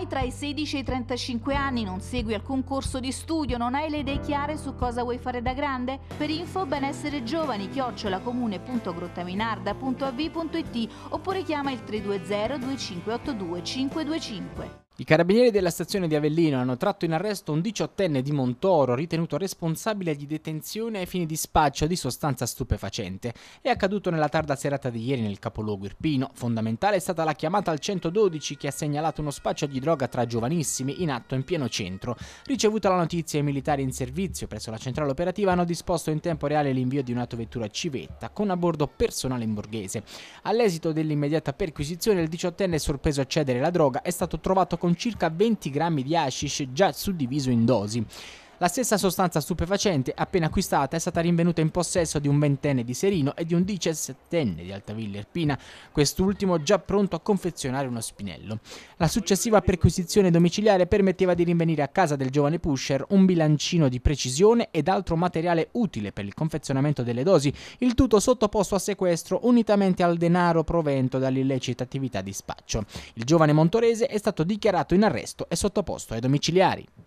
hai tra i 16 e i 35 anni, non segui alcun corso di studio, non hai le idee chiare su cosa vuoi fare da grande? Per info benessere giovani chiocciolacomune.grottaminarda.av.it oppure chiama il 320 2582 525. I carabinieri della stazione di Avellino hanno tratto in arresto un diciottenne di Montoro ritenuto responsabile di detenzione ai fini di spaccio di sostanza stupefacente. È accaduto nella tarda serata di ieri nel capoluogo irpino. Fondamentale è stata la chiamata al 112 che ha segnalato uno spaccio di droga tra giovanissimi in atto in pieno centro. Ricevuta la notizia, i militari in servizio presso la centrale operativa hanno disposto in tempo reale l'invio di un'autovettura civetta con a bordo personale in borghese. All'esito dell'immediata perquisizione, il diciottenne sorpreso a cedere la droga è stato trovato con con circa 20 grammi di hashish già suddiviso in dosi. La stessa sostanza stupefacente appena acquistata è stata rinvenuta in possesso di un ventenne di Serino e di un diciassettenne di Altavilla Erpina, quest'ultimo già pronto a confezionare uno spinello. La successiva perquisizione domiciliare permetteva di rinvenire a casa del giovane pusher un bilancino di precisione ed altro materiale utile per il confezionamento delle dosi, il tutto sottoposto a sequestro unitamente al denaro provento dall'illecita attività di spaccio. Il giovane montorese è stato dichiarato in arresto e sottoposto ai domiciliari.